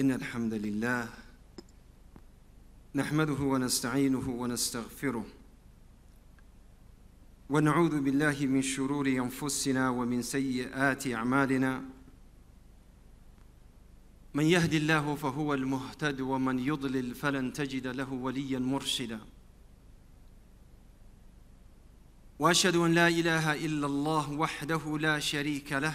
إن الحمد لله نحمده ونستعينه ونستغفره ونعوذ بالله من شرور أنفسنا ومن سيئات أعمالنا من يهد الله فهو المهتد ومن يضلل فلن تجد له وليا مرشدا واشهد ان لا اله الا الله وحده لا شريك له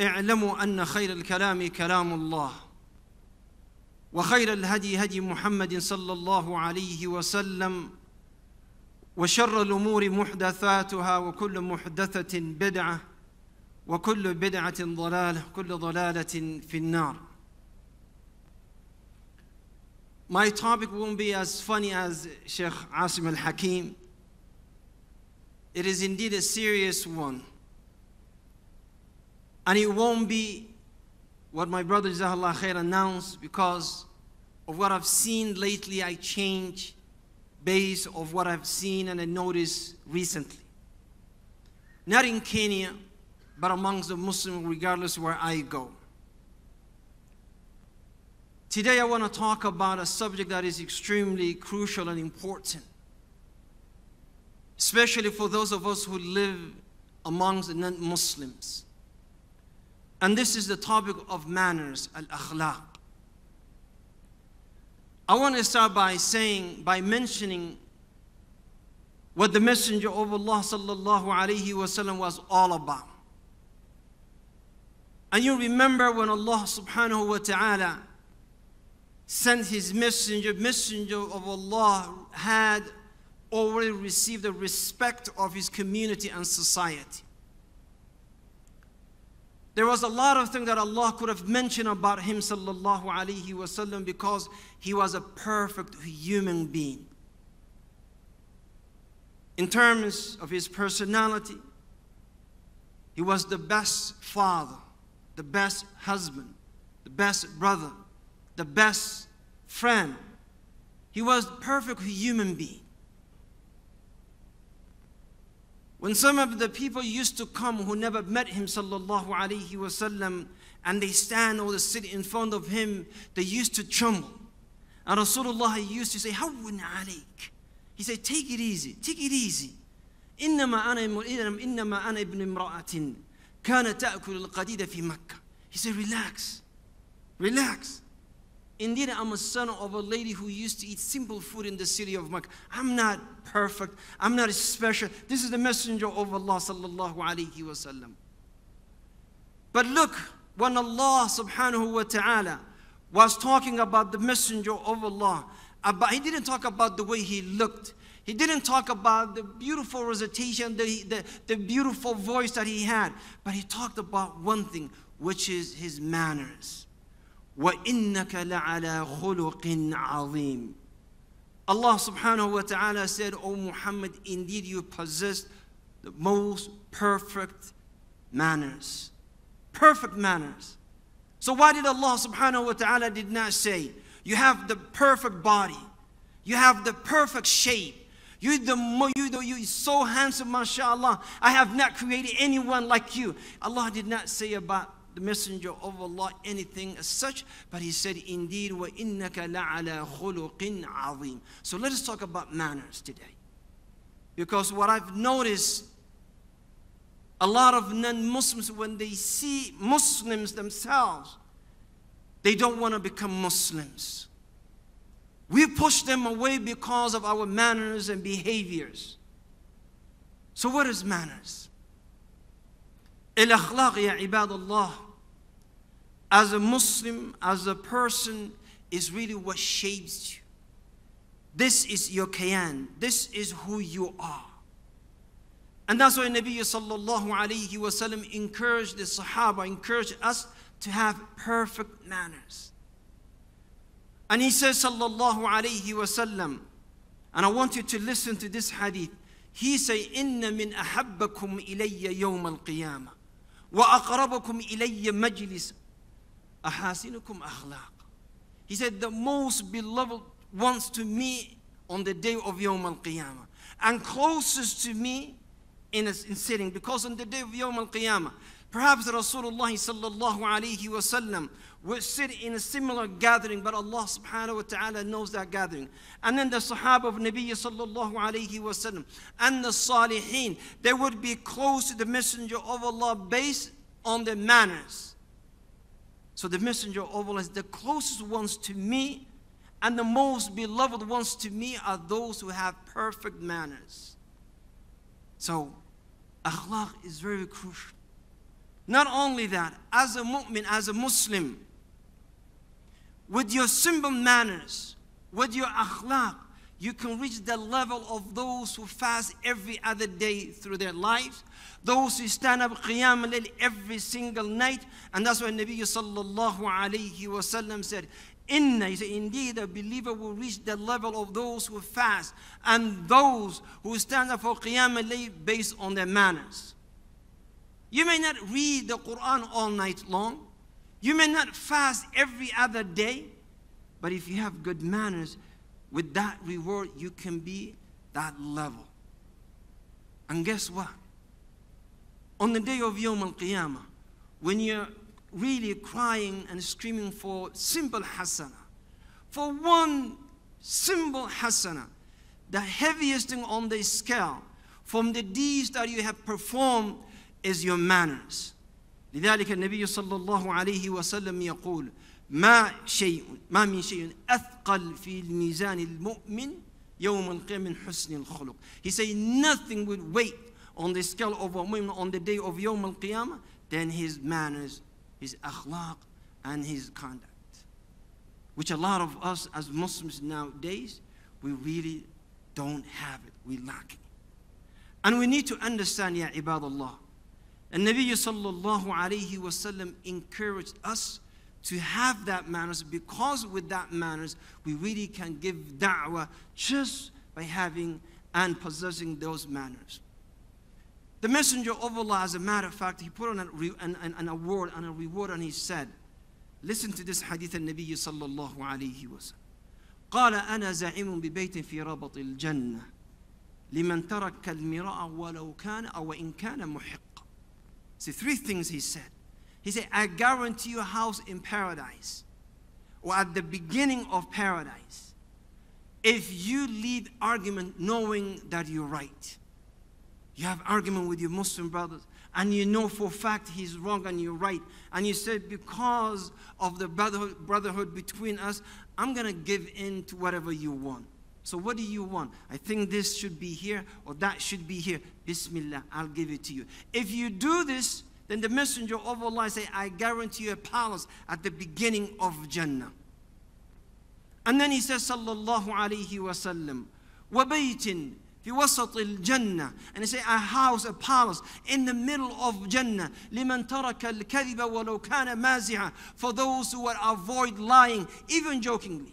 اعلموا ان خير الكلام كلام الله وخير الهدي هدي محمد صلى الله عليه وسلم وشر الامور محدثاتها وكل محدثه بدعه وكل بدعه ضلاله كل ضلاله في النار My topic won't be as funny as Sheikh Asim al Hakim. It is indeed a serious one. And it won't be what my brother Jazakallah Khair announced because of what I've seen lately, I change based of what I've seen and I noticed recently. Not in Kenya, but amongst the Muslims, regardless where I go. Today I want to talk about a subject that is extremely crucial and important, especially for those of us who live amongst non-Muslims. And this is the topic of manners, al akhlaq. I want to start by saying, by mentioning what the Messenger of Allah sallallahu alayhi wasallam was all about. And you remember when Allah subhanahu wa ta'ala sent his messenger, messenger of Allah had already received the respect of his community and society. There was a lot of things that Allah could have mentioned about him sallallahu alaihi wasallam because he was a perfect human being. In terms of his personality, he was the best father, the best husband, the best brother, the best friend. He was a perfect human being. When some of the people used to come who never met him, sallallahu alaihi wasallam, and they stand or they sit in front of him, they used to tremble. And Rasulullah used to say, Hawwin alaik. He said, Take it easy, take it easy. إنما أنا ana ibn imraatin. He said, Relax, relax. Indeed, I'm a son of a lady who used to eat simple food in the city of Makkah. I'm not perfect. I'm not special. This is the messenger of Allah sallallahu alaihi wasallam. But look, when Allah subhanahu wa ta'ala was talking about the messenger of Allah, about, he didn't talk about the way he looked. He didn't talk about the beautiful recitation, the, the, the beautiful voice that he had, but he talked about one thing, which is his manners. وَإِنَّكَ لَعَلَى خُلُقٍ عَظِيمٍ Allah subhanahu wa ta'ala said, O Muhammad, indeed you possess the most perfect manners. Perfect manners. So why did Allah subhanahu wa ta'ala did not say, you have the perfect body, you have the perfect shape, you the you the, you so handsome, mashallah. I have not created anyone like you. Allah did not say about the messenger of Allah anything as such, but he said, Indeed, wa innaka la'ala khuluqin azim. So let us talk about manners today. Because what I've noticed, a lot of non Muslims, when they see Muslims themselves, they don't want to become Muslims. We push them away because of our manners and behaviors. So, what is manners? الأخلاق يا عباد الله as a Muslim, as a person, is really what shapes you. This is your kayan. This is who you are. And that's why Nabi sallallahu alayhi wasallam encouraged the Sahaba, encouraged us to have perfect manners. And he says sallallahu alayhi wasallam, and I want you to listen to this hadith. He say, "Inna min ahabbakum ilayya yawm al-qiyamah, wa aqrabakum ilayya majlis, ahasinukum He said, the most beloved ones to me on the day of Yom Al Qiyamah and closest to me in, a, in sitting because on the day of Yom Al Qiyamah, perhaps Rasulullah sallallahu alayhi wasallam will sit in a similar gathering, but Allah subhanahu wa ta'ala knows that gathering. And then the Sahaba of Nabi sallallahu alayhi wasallam and the Salihin, they would be close to the Messenger of Allah based on their manners so the messenger of Allah is the closest ones to me and the most beloved ones to me are those who have perfect manners. So akhlaq is very crucial. Not only that, as a mu'min, as a Muslim, with your simple manners, with your akhlaq, you can reach the level of those who fast every other day through their lives, those who stand up Qiyam al every single night. And that's why Nabi sallallahu alayhi said, Inna, he said, indeed, a believer will reach the level of those who fast and those who stand up for Qiyam al based on their manners. You may not read the Quran all night long. You may not fast every other day. But if you have good manners, with that reward, you can be that level. And guess what? On the day of Yom Al Qiyamah, when you're really crying and screaming for simple hasana, for one simple hasana, the heaviest thing on the scale from the deeds that you have performed is your manners. لذلك النبي صلى الله عليه وسلم يقول ما شيء ما من شيء أثقل في الميزان المؤمن يوم القيامة من حسن الخلق He say nothing will weigh on the scale of a mu'min on the day of يوم القيامة than his manners, his اخلاق and his conduct which a lot of us as Muslims nowadays we really don't have it, we lack it and we need to understand يا عباد الله And Nabi sallallahu alayhi wasallam encouraged us to have that manners because with that manners we really can give da'wah just by having and possessing those manners. The messenger of Allah, as a matter of fact, he put on an, an, an award and a reward and he said, listen to this hadith of Nabi sallallahu alayhi wasallam. قال أنا زعيم ببيت في ربط الجنة لمن ترك المراء ولو كان أو إن كان محق See, three things he said. He said, I guarantee you a house in paradise or at the beginning of paradise if you lead argument knowing that you're right. You have argument with your Muslim brothers and you know for fact he's wrong and you're right. And you said because of the brotherhood, brotherhood between us, I'm going to give in to whatever you want. So, what do you want? I think this should be here or that should be here. Bismillah, I'll give it to you. If you do this, then the messenger of Allah say, I guarantee you a palace at the beginning of Jannah. And then he says, Sallallahu alayhi wasallam, وَبَيْتٍ في وسط Jannah, and he say a house a palace in the middle of Jannah taraka al الكذب ولو كان مازعا for those who would avoid lying even jokingly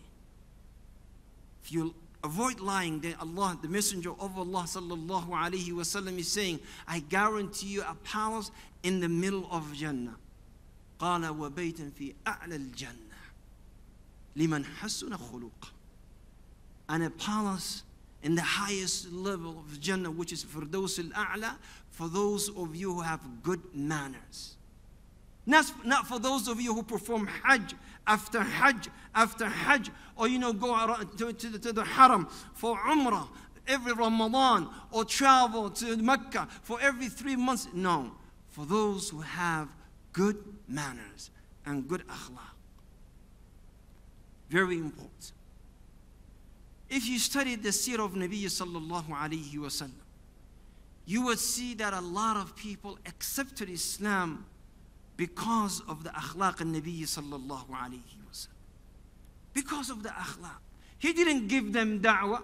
if you Avoid lying. Then Allah, the Messenger of Allah sallallahu alaihi wasallam is saying, I guarantee you a palace in the middle of Jannah. قال وبيت في أعلى الجنة لمن حسن خلق and a palace in the highest level of Jannah which is Firdaus al-A'la for those of you who have good manners not, not for those of you who perform Hajj after Hajj after Hajj, or you know, go to, to, to the Haram for Umrah every Ramadan, or travel to Mecca for every three months. No, for those who have good manners and good akhlaq. Very important. If you study the seerah of Nabi sallallahu alayhi sallam, you would see that a lot of people accepted Islam because of the akhlaq and Nabi sallallahu alayhi wasallam. Because of the akhlaq. He didn't give them da'wah.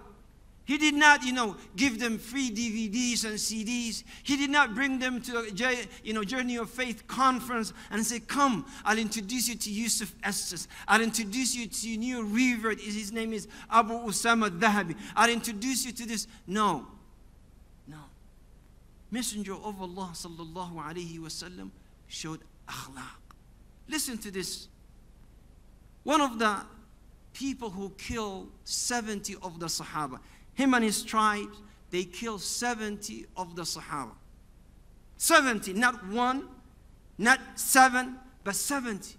He did not, you know, give them free DVDs and CDs. He did not bring them to a you know, Journey of Faith conference and say, come, I'll introduce you to Yusuf Estes. I'll introduce you to new revert. His name is Abu Usama Dahabi. I'll introduce you to this. No. No. Messenger of Allah sallallahu alayhi wasallam showed akhlaq. Listen to this. One of the people who killed 70 of the Sahaba, him and his tribe, they killed 70 of the Sahaba. 70, not one, not seven, but 70.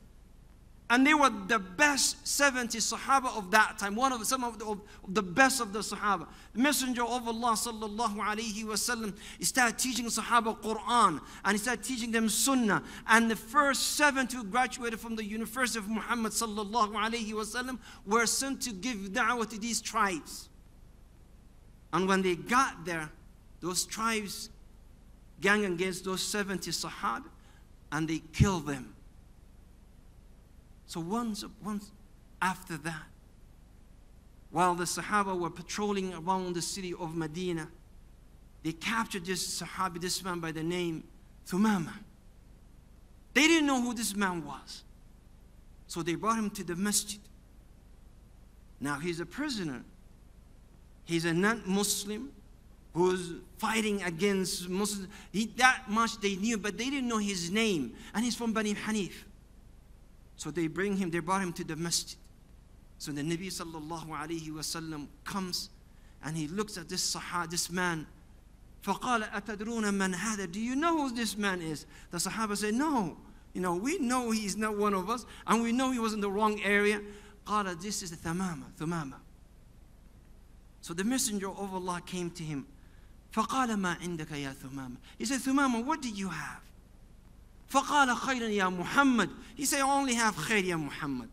And they were the best 70 Sahaba of that time, one of some of the, of, the best of the Sahaba. The Messenger of Allah sallallahu alaihi wasallam started teaching Sahaba Quran and he started teaching them Sunnah. And the first seven who graduated from the University of Muhammad sallallahu alaihi wasallam were sent to give da'wah to these tribes. And when they got there, those tribes gang against those 70 Sahaba and they killed them. So once, once after that, while the Sahaba were patrolling around the city of Medina, they captured this Sahabi, this man by the name Thumama. They didn't know who this man was. So they brought him to the masjid. Now he's a prisoner. He's a non-Muslim who's fighting against Muslims. He, that much they knew, but they didn't know his name. And he's from Bani Hanif. So they bring him, they brought him to the masjid. So the Nabi sallallahu alayhi wasallam comes and he looks at this sahaba, this man. فَقَالَ أَتَدْرُونَ مَنْ هَذَا Do you know who this man is? The Sahaba say, no. You know, we know he is not one of us and we know he was in the wrong area. قَالَ This is the thamama, thamama. So the messenger of Allah came to him. فَقَالَ مَا عِنْدَكَ يَا ثُمَامَ He said, Thumama, what do you have? فَقَالَ خَيْرًا يَا Muhammad. He said, only have خير يا Muhammad.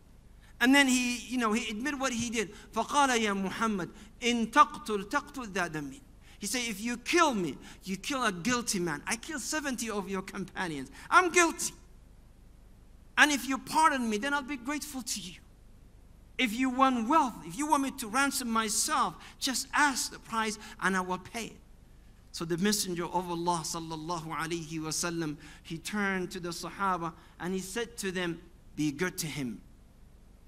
And then he, you know, he admit what he did. فَقَالَ يَا Muhammad, إِن تَقْتُلْ تَقْتُلْ ذَا دَمِّي He said, if you kill me, you kill a guilty man. I kill 70 of your companions. I'm guilty. And if you pardon me, then I'll be grateful to you. If you want wealth, if you want me to ransom myself, just ask the price and I will pay it. So the messenger of Allah sallallahu alayhi wasallam, he turned to the Sahaba and he said to them, be good to him.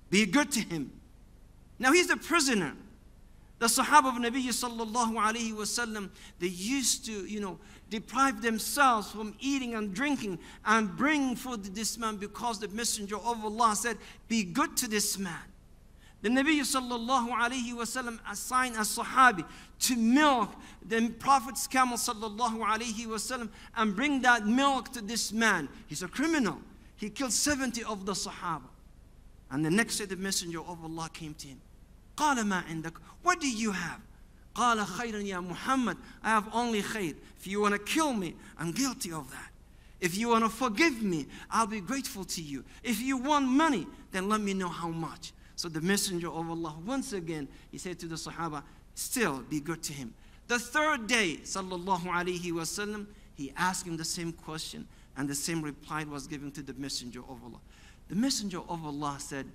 Be good to him. Now he's a prisoner. The Sahaba of Nabi sallallahu alayhi wasallam, they used to, you know, deprive themselves from eating and drinking and bring food to this man because the messenger of Allah said, be good to this man. The Nabi sallallahu alayhi wasallam assigned a sahabi to milk the Prophet's camel sallallahu alayhi wasallam and bring that milk to this man. He's a criminal. He killed 70 of the sahaba. And the next day the messenger of Allah came to him. "Qala ma عندك? What do you have? "Qala خيرا يا Muhammad. I have only khayr. If you want to kill me, I'm guilty of that. If you want to forgive me, I'll be grateful to you. If you want money, then let me know how much. So the messenger of Allah, once again, he said to the Sahaba, still be good to him. The third day, sallallahu alaihi wasallam, he asked him the same question and the same reply was given to the messenger of Allah. The messenger of Allah said,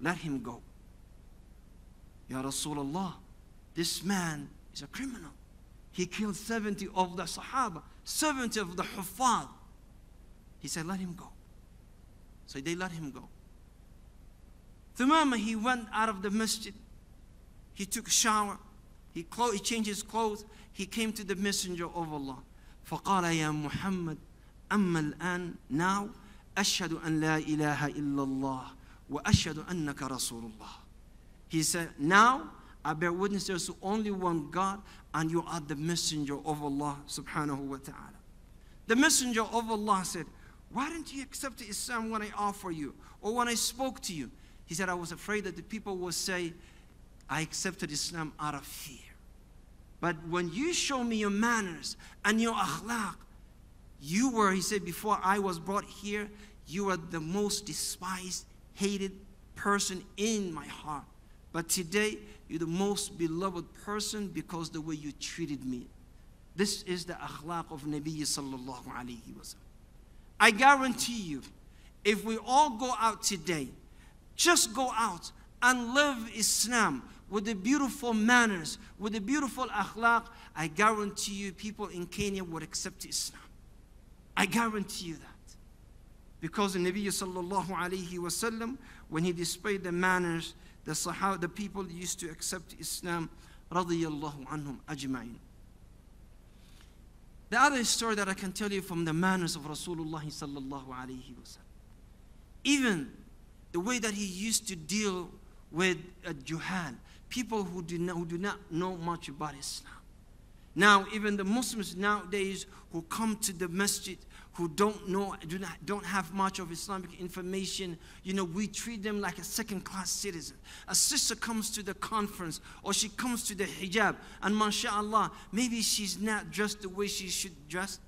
let him go. Ya Rasulullah, this man is a criminal. He killed 70 of the Sahaba, 70 of the Huffaz. He said, let him go. So they let him go. The moment he went out of the masjid, he took a shower, he, clo- he changed his clothes, he came to the messenger of Allah. فقال يا محمد أما الآن now أشهد أن لا إله إلا الله وأشهد أنك رسول الله. He said, now I bear witness there's only one God and you are the messenger of Allah subhanahu wa ta'ala. The messenger of Allah said, why didn't you accept Islam when I offer you or when I spoke to you? He said, I was afraid that the people would say, I accepted Islam out of fear. But when you show me your manners and your akhlaq, you were, he said, before I was brought here, you were the most despised, hated person in my heart. But today, you're the most beloved person because the way you treated me. This is the akhlaq of Nabi sallallahu alayhi wa I guarantee you, if we all go out today just go out and live Islam with the beautiful manners, with the beautiful akhlaq. I guarantee you, people in Kenya would accept Islam. I guarantee you that. Because the Nabi sallallahu alayhi wasallam, when he displayed the manners, the sahaba, the people used to accept Islam, radiyallahu anhum ajma'in. The other story that I can tell you from the manners of Rasulullah sallallahu alayhi wasallam, even the way that he used to deal with uh, people who do, not, who do not know much about Islam. Now, even the Muslims nowadays who come to the masjid who don't know, do not, don't have much of Islamic information, you know, we treat them like a second class citizen. A sister comes to the conference or she comes to the hijab, and mashallah, maybe she's not dressed the way she should dress,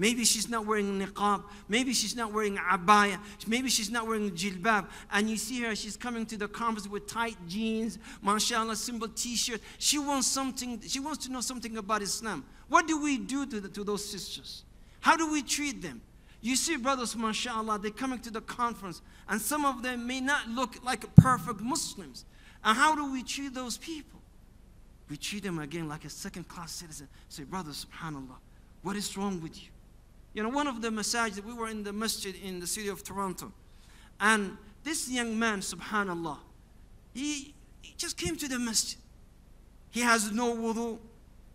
Maybe she's not wearing niqab. Maybe she's not wearing abaya. Maybe she's not wearing jilbab. And you see her, she's coming to the conference with tight jeans, mashallah, simple t-shirt. She wants something, she wants to know something about Islam. What do we do to, the, to those sisters? How do we treat them? You see, brothers, mashallah, they're coming to the conference, and some of them may not look like perfect Muslims. And how do we treat those people? We treat them again like a second class citizen. Say, brother, subhanAllah, what is wrong with you? you know, one of the masajid, we were in the masjid in the city of Toronto. And this young man, subhanallah, he, he just came to the masjid. He has no wudu.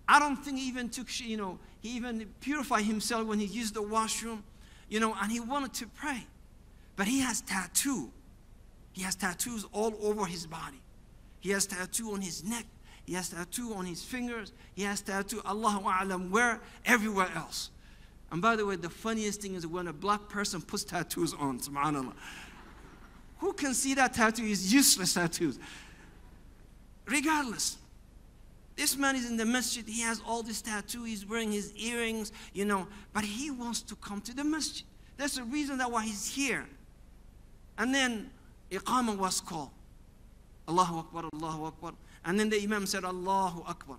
I don't think he even took, you know, he even purified himself when he used the washroom, you know, and he wanted to pray. But he has tattoo. He has tattoos all over his body. He has tattoo on his neck. He has tattoo on his fingers. He has tattoo, Allahu A'lam, where? Everywhere else. And by the way, the funniest thing is when a black person puts tattoos on, subhanAllah. Who can see that tattoo is useless tattoos? Regardless. This man is in the masjid, he has all these tattoos. he's wearing his earrings, you know, but he wants to come to the masjid. That's the reason that why he's here. And then iqama was called. Allahu Akbar, Allahu Akbar. And then the Imam said, Allahu Akbar.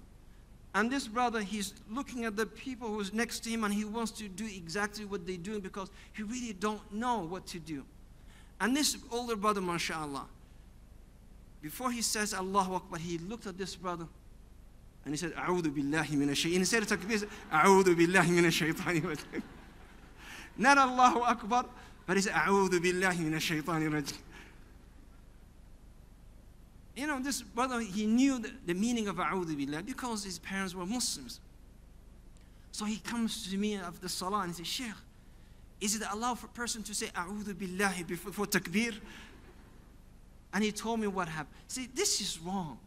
And this brother, he's looking at the people who's next to him and he wants to do exactly what they're doing because he really don't know what to do. And this older brother, mashallah, before he says Allahu Akbar, he looked at this brother and he said, A'udhu billahi minashaytan. Instead of takbir, A'udhu billahi minashaytani Not Allahu Akbar, but he said, A'udhu billahi minashaytani rajim you know, this brother, he knew the, the meaning of A'udhu Billah because his parents were Muslims. So he comes to me after Salah and he says, Sheikh, is it allowed for a person to say A'udhu Billahi before, for takbir? And he told me what happened. See, this is wrong.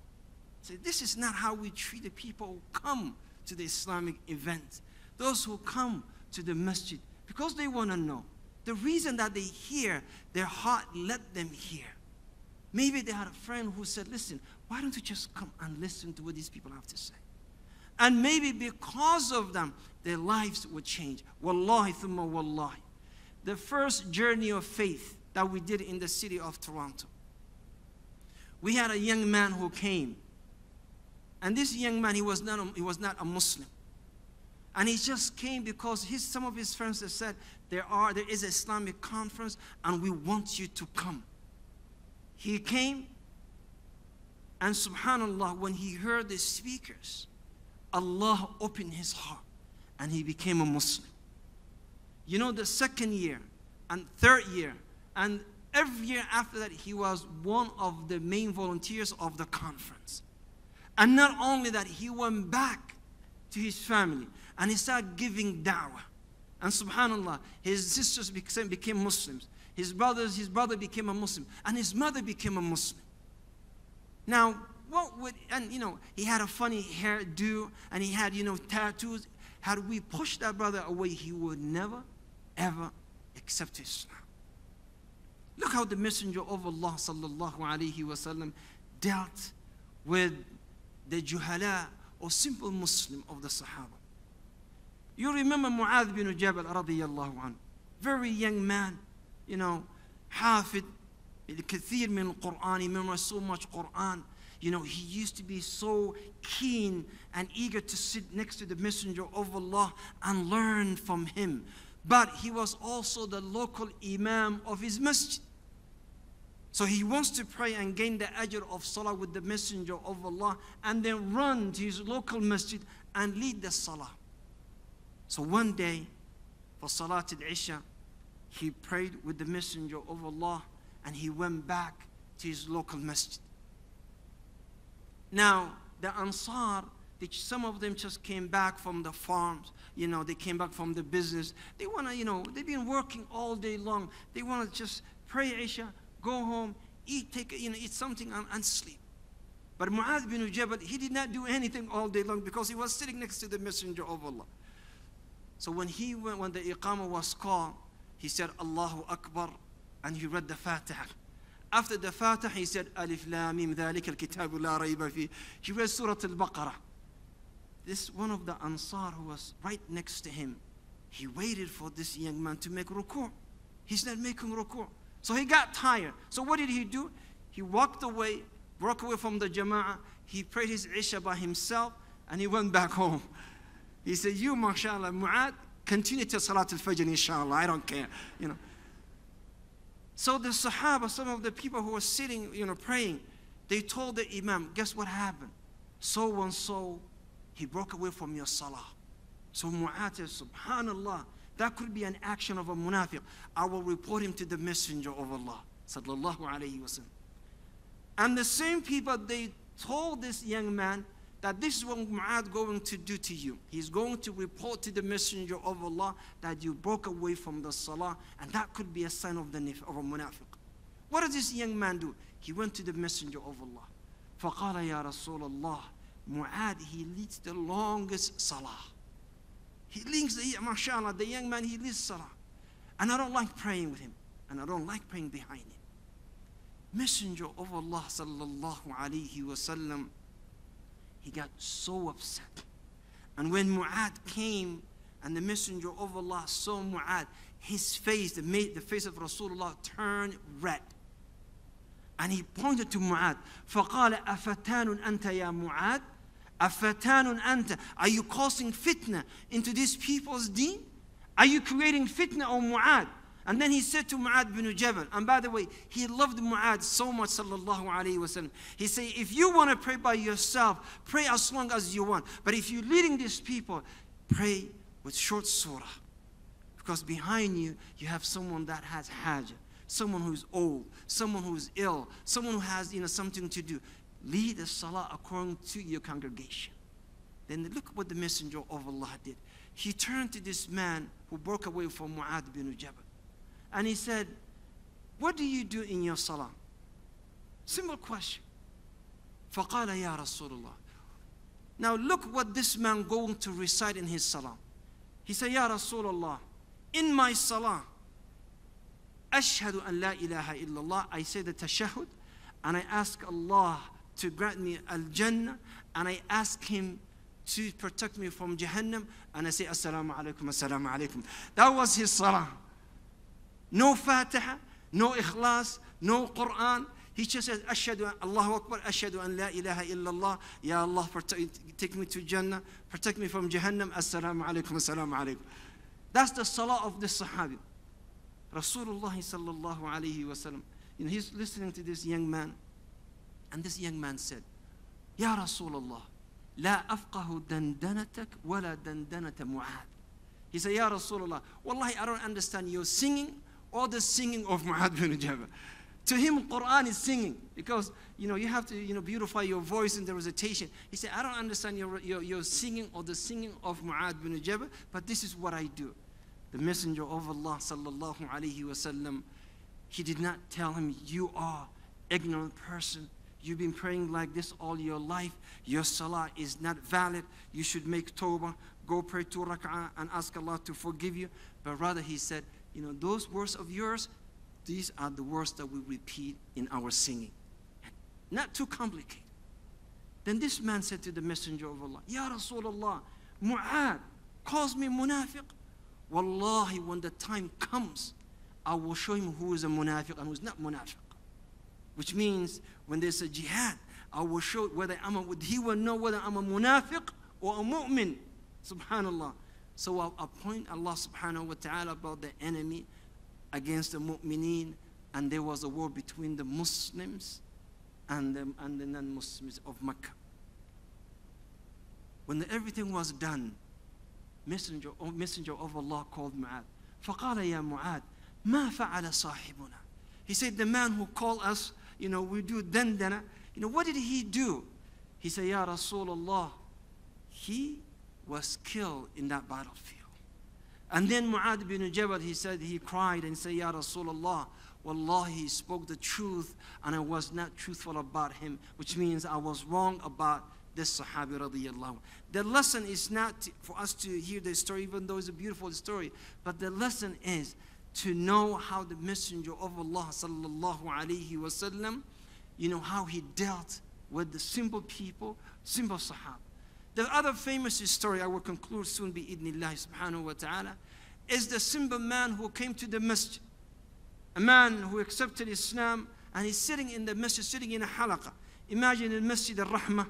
See, this is not how we treat the people who come to the Islamic event. Those who come to the masjid because they want to know. The reason that they hear, their heart let them hear. Maybe they had a friend who said, Listen, why don't you just come and listen to what these people have to say? And maybe because of them, their lives would change. Wallahi thumma wallahi. The first journey of faith that we did in the city of Toronto, we had a young man who came. And this young man, he was not a, he was not a Muslim. And he just came because his, some of his friends have said, there, are, there is an Islamic conference and we want you to come. He came, and subhanAllah, when he heard the speakers, Allah opened his heart and he became a Muslim. You know, the second year and third year, and every year after that, he was one of the main volunteers of the conference. And not only that, he went back to his family and he started giving da'wah. And subhanAllah, his sisters became, became Muslims his brothers, his brother became a Muslim, and his mother became a Muslim. Now, what would, and you know, he had a funny hairdo and he had, you know, tattoos. Had we pushed that brother away, he would never, ever accept Islam. Look how the Messenger of Allah sallallahu alayhi wasallam dealt with the juhala or simple Muslim of the Sahaba. You remember Mu'adh bin Jabal radiyallahu anhu, very young man, you know حافظ الكثير من القرآن he memorized so much Quran you know he used to be so keen and eager to sit next to the messenger of Allah and learn from him but he was also the local imam of his masjid so he wants to pray and gain the ajr of salah with the messenger of Allah and then run to his local masjid and lead the salah so one day for salat al-isha he prayed with the messenger of Allah and he went back to his local masjid. Now, the Ansar, some of them just came back from the farms, you know, they came back from the business. They want to, you know, they've been working all day long. They want to just pray Isha, go home, eat, take, you know, eat something and, and sleep. But Mu'adh bin Jabal, he did not do anything all day long because he was sitting next to the messenger of Allah. So when he went, when the Iqamah was called, he said Allahu Akbar and he read the Fatiha. After the Fatiha, he said Alif Lamim al الكتاب لا ريب fi. He read Surah Al-Baqarah. This one of the Ansar who was right next to him, he waited for this young man to make ruku'. He's not making ruku'. So he got tired. So what did he do? He walked away, broke away from the jama'ah. He prayed his Isha by himself and he went back home. He said, you, mashallah, Mu'ad, Continue till Salat al-Fajr, inshallah. I don't care, you know. So the Sahaba, some of the people who were sitting, you know, praying, they told the Imam, guess what happened? So and so, he broke away from your Salah. So mu'attah, subhanallah, that could be an action of a munafiq. I will report him to the messenger of Allah, sallallahu alayhi wa And the same people, they told this young man, that this is what Muad going to do to you. He's going to report to the messenger of Allah that you broke away from the salah and that could be a sign of the nif- of a munafiq. What did this young man do? He went to the messenger of Allah. فَقَالَ يَا رَسُولَ اللَّهِ Mu'adh, he leads the longest salah. He leads the, mashallah, the young man, he leads salah. And I don't like praying with him. And I don't like praying behind him. Messenger of Allah sallallahu alayhi wa sallam he got so upset. And when Mu'ad came and the messenger of Allah saw Mu'ad, his face, the, the face of Rasulullah turned red. And he pointed to Mu'ad. فَقَالَ أَفَتَانٌ أَنْتَ يَا مُعَادٍ أَفَتَانٌ أَنْتَ Are you causing fitna into these people's deen? Are you creating fitna, O Mu'ad? And then he said to Mu'ad bin Jabal, and by the way, he loved Mu'ad so much, sallallahu alayhi wasallam. He said, if you want to pray by yourself, pray as long as you want. But if you're leading these people, pray with short surah. Because behind you, you have someone that has hajj, someone who's old, someone who's ill, someone who has you know, something to do. Lead the salah according to your congregation. Then look what the messenger of Allah did. He turned to this man who broke away from Mu'ad bin Jabal and he said, What do you do in your salah? Simple question. فقال يا رسول الله. Now look what this man going to recite in his salah. He said, Ya Rasulullah, in my salah, أشهد أن لا إله إلا الله. I say the tashahud and I ask Allah to grant me al-jannah and I ask him to protect me from Jahannam and I say, Assalamu alaikum, Assalamu alaikum. That was his salah. No Fatiha, no Ikhlas, no Quran. He just says, Ashadu Allahu Akbar, Ashadu an la ilaha illallah. Ya Allah, take me to Jannah, protect me from Jahannam. Assalamu alaikum, assalamu alaikum. That's the salah of the Sahabi. Rasulullah sallallahu alayhi wasallam. You know, he's listening to this young man, and this young man said, Ya Rasulullah, لا أفقه دندنتك ولا دندنة معاذ. He said, Ya Rasulullah, Wallahi, I don't understand your singing all the singing of Mu'adh bin Jabal. To him, Quran is singing because you know you have to you know beautify your voice in the recitation. He said, I don't understand your, your, your singing or the singing of Mu'adh bin Jabal, but this is what I do. The Messenger of Allah sallallahu alaihi wasallam, he did not tell him, "You are ignorant person. You've been praying like this all your life. Your salah is not valid. You should make tawbah, go pray two rak'ah and ask Allah to forgive you." But rather, he said, you know, those words of yours, these are the words that we repeat in our singing. Not too complicated. Then this man said to the messenger of Allah, Ya Rasulullah, Mu'ad calls me munafiq. Wallahi, when the time comes, I will show him who is a munafiq and who is not munafiq. Which means when there's a jihad, I will show whether I'm a, he will know whether I'm a munafiq or a mu'min. Subhanallah. So I'll appoint Allah subhanahu wa ta'ala about the enemy against the mu'mineen, and there was a war between the Muslims and the, and the non-Muslims of Mecca. When everything was done, messenger, oh, messenger of Allah called Mu'ad. فَقَالَ يَا مُعَادٍ مَا فَعَلَ صَاحِبُنَا He said, the man who called us, you know, we do dandana. You know, what did he do? He said, Ya Allah, he was killed in that battlefield. And then Mu'ad bin Jabal, he said, he cried and said, Ya Rasulullah, Wallahi, he spoke the truth and I was not truthful about him, which means I was wrong about this Sahabi radiallahu. The lesson is not for us to hear the story, even though it's a beautiful story, but the lesson is to know how the messenger of Allah sallallahu alayhi wasallam, you know, how he dealt with the simple people, simple Sahaba. The other famous story I will conclude soon be idnillah subhanahu wa ta'ala is the simple man who came to the masjid. A man who accepted Islam and he's sitting in the masjid, sitting in a halaqah. Imagine the Masjid al-Rahmah,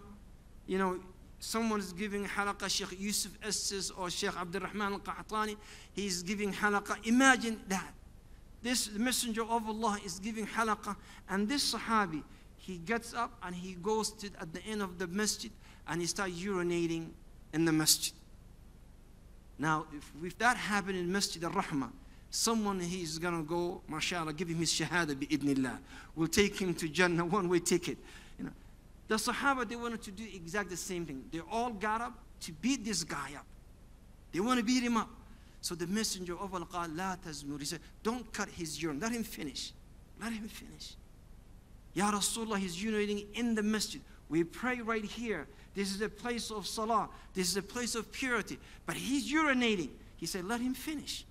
you know, someone is giving halaqah, Sheikh Yusuf Estes or Sheikh Abdul Rahman al-Qahtani, he's giving halaqah. Imagine that. This messenger of Allah is giving halaqah and this sahabi, he gets up and he goes to at the end of the masjid and he started urinating in the masjid. Now, if, if that happened in Masjid al-Rahmah, someone he's gonna go, mashallah, give him his shahada bi'idnillah. We'll take him to Jannah, one-way ticket. You know, the Sahaba, they wanted to do exactly the same thing. They all got up to beat this guy up. They want to beat him up. So the messenger of Allah, he said, don't cut his urine. Let him finish. Let him finish. Ya Rasulullah, he's urinating in the masjid. We pray right here this is a place of salah. This is a place of purity. But he's urinating. He said, Let him finish.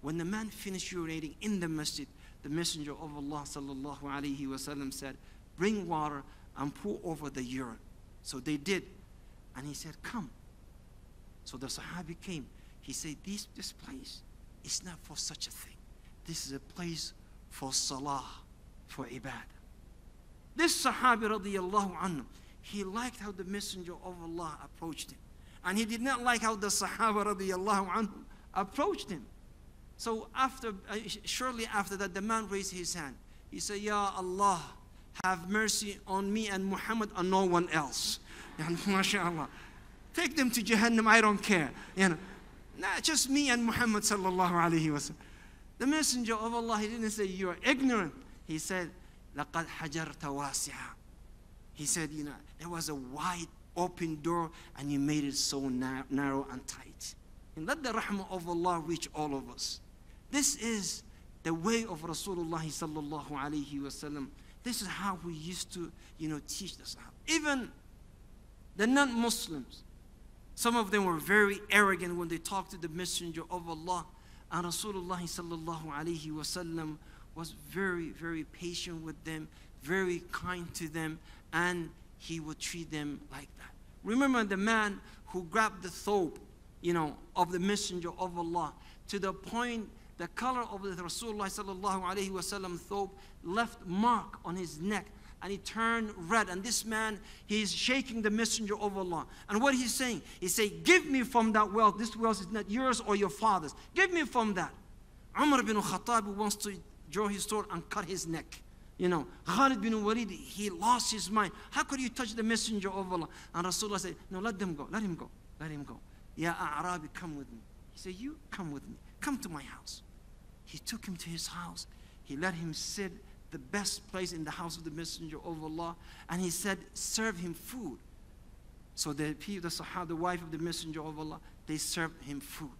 When the man finished urinating in the masjid, the Messenger of Allah sallallahu alayhi wasallam said, Bring water and pour over the urine. So they did. And he said, Come. So the Sahabi came. He said, This, this place is not for such a thing. This is a place for salah, for ibadah. This Sahabi radiallahu anhu, he liked how the messenger of Allah approached him. And he did not like how the Sahaba radiallahu anhu approached him. So after, uh, shortly after that, the man raised his hand. He said, Ya Allah, have mercy on me and Muhammad and no one else. And mashallah. Take them to Jahannam, I don't care. You know, not just me and Muhammad sallallahu alayhi wa The messenger of Allah, he didn't say, you are ignorant. He said, لَقَدْ حَجَرْتَ وَاسِعًا he said, you know, there was a wide open door and you made it so nar narrow and tight. And let the rahmah of Allah reach all of us. This is the way of Rasulullah sallallahu alayhi wasallam. This is how we used to, you know, teach the Sahaba. Even the non-Muslims, some of them were very arrogant when they talked to the Messenger of Allah. And Rasulullah sallallahu alayhi wasallam was very, very patient with them, very kind to them, and he would treat them like that. Remember the man who grabbed the thobe, you know, of the messenger of Allah to the point the color of the Rasulullah sallallahu thobe left mark on his neck and he turned red. And this man, he's shaking the messenger of Allah. And what he's saying, he say, give me from that wealth. This wealth is not yours or your father's. Give me from that. Umar bin Khattab wants to draw his sword and cut his neck. You know, Khalid bin Walid, he lost his mind. How could you touch the messenger of Allah? And Rasulullah said, No, let them go, let him go, let him go. Ya A'rabi, come with me. He said, You come with me, come to my house. He took him to his house. He let him sit the best place in the house of the messenger of Allah. And he said, Serve him food. So the, the Sahaba, the wife of the messenger of Allah, they served him food.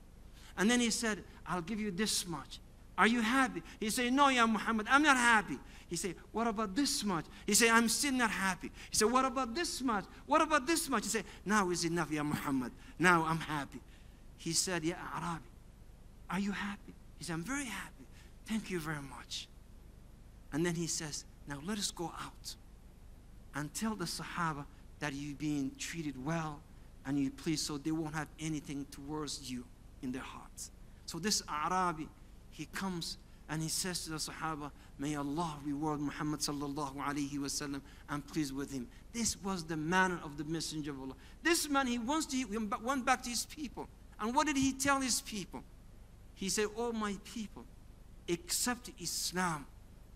And then he said, I'll give you this much. Are you happy? He said, No, Ya Muhammad, I'm not happy. He said, What about this much? He said, I'm still not happy. He said, What about this much? What about this much? He said, Now is enough, Ya Muhammad. Now I'm happy. He said, Ya Arabi, are you happy? He said, I'm very happy. Thank you very much. And then he says, Now let us go out and tell the Sahaba that you have been treated well and you please so they won't have anything towards you in their hearts. So this Arabi he comes and he says to the Sahaba, May Allah reward Muhammad sallallahu alayhi wasallam. I'm pleased with him. This was the manner of the Messenger of Allah. This man, he wants to, he went back to his people. And what did he tell his people? He said, Oh, my people, accept Islam,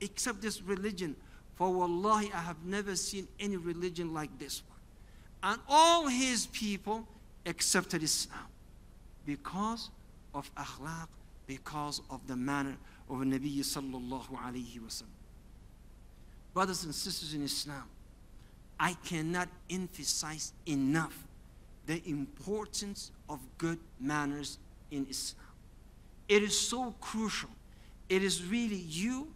accept this religion. For wallahi, I have never seen any religion like this one. And all his people accepted Islam because of akhlaq because of the manner of Nabi sallallahu alayhi wasallam. Brothers and sisters in Islam, I cannot emphasize enough the importance of good manners in Islam. It is so crucial. It is really you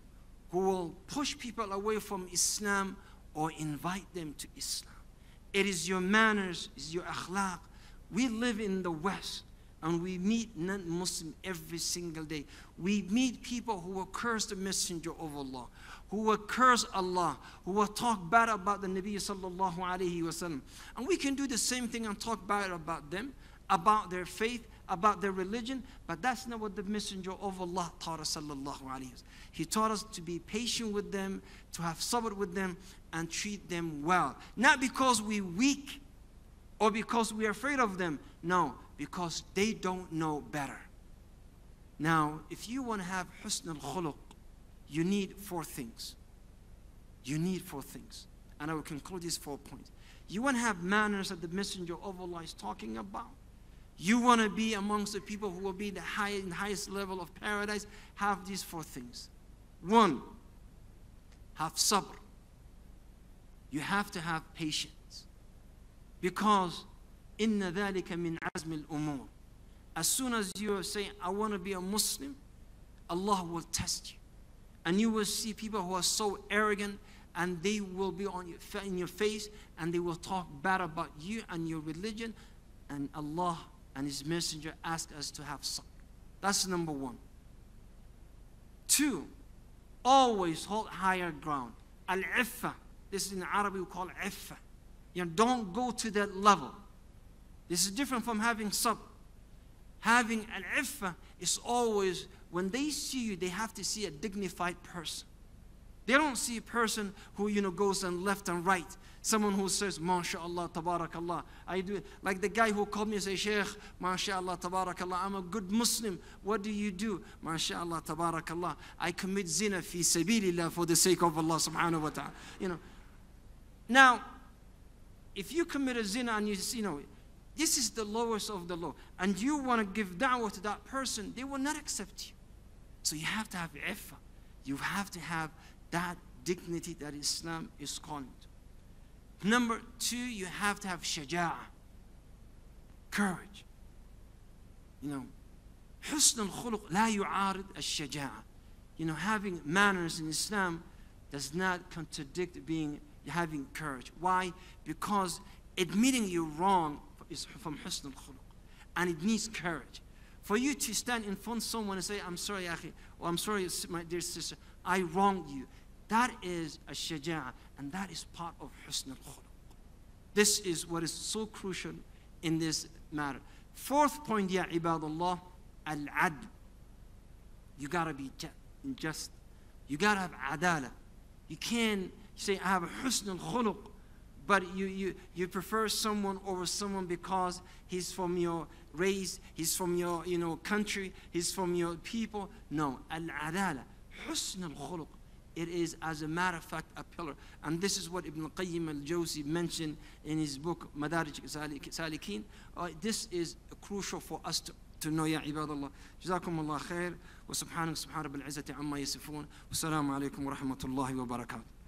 who will push people away from Islam or invite them to Islam. It is your manners, it is your akhlaq. We live in the West and we meet non Muslim every single day. We meet people who will curse the Messenger of Allah, who will curse Allah, who will talk bad about the Nabi sallallahu alayhi wasallam. And we can do the same thing and talk bad about them, about their faith, about their religion, but that's not what the Messenger of Allah taught us sallallahu alayhi He taught us to be patient with them, to have sabr with them, and treat them well. Not because we're weak or because we're afraid of them. No, because they don't know better. Now, if you want to have husn al khuluq, you need four things. You need four things. And I will conclude these four points. You want to have manners that the messenger of Allah is talking about. You want to be amongst the people who will be the highest, highest level of paradise. Have these four things. One, have sabr. You have to have patience. Because inna ذَلِكَ مِنْ عَزْمِ الْأُمُورِ. As soon as you are saying, I want to be a Muslim, Allah will test you. And you will see people who are so arrogant and they will be on your, in your face and they will talk bad about you and your religion. And Allah and His Messenger ask us to have some. That's number one. Two, always hold higher ground. Al-iffa. This in Arabic we call iffa. You know, don't go to that level. This is different from having sub. Having an iffa is always when they see you, they have to see a dignified person. They don't see a person who you know goes and left and right. Someone who says, MashaAllah, Tabarakallah. I do like the guy who called me and said, Sheikh, MashaAllah, Tabarakallah, I'm a good Muslim. What do you do? MashaAllah, Tabarakallah. I commit zina fi sabilillah for the sake of Allah subhanahu wa ta'ala. You know. Now, if you commit a zina and you, you know, this is the lowest of the law, and you want to give da'wah to that person, they will not accept you. So you have to have iffah. You have to have that dignity that Islam is calling to. Number two, you have to have shaja'ah, courage. You know, حسن الخلق لا يعارض الشجاعة. You know, having manners in Islam does not contradict being having courage. Why? Because admitting you're wrong is from husn al khuluq and it needs courage. For you to stand in front of someone and say, I'm sorry, akhi, or I'm sorry, my dear sister, I wronged you. That is a shaja'ah, and that is part of husn al khuluq. This is what is so crucial in this matter. Fourth point, ya ibadullah, al-adl. You gotta be just. You gotta have adala. You can't say, I have a al khuluq, but you, you, you prefer someone over someone because he's from your race, he's from your you know, country, he's from your people. No, al-adala, husnul khuluq. It is, as a matter of fact, a pillar. And this is what Ibn Qayyim al-Jawzi mentioned in his book, Madarij Salikin. Uh, this is crucial for us to, to know, Ya Ibadallah. جزاكم الله خير وسبحانك سبحان رب العزة عما يصفون والسلام عليكم ورحمة الله وبركاته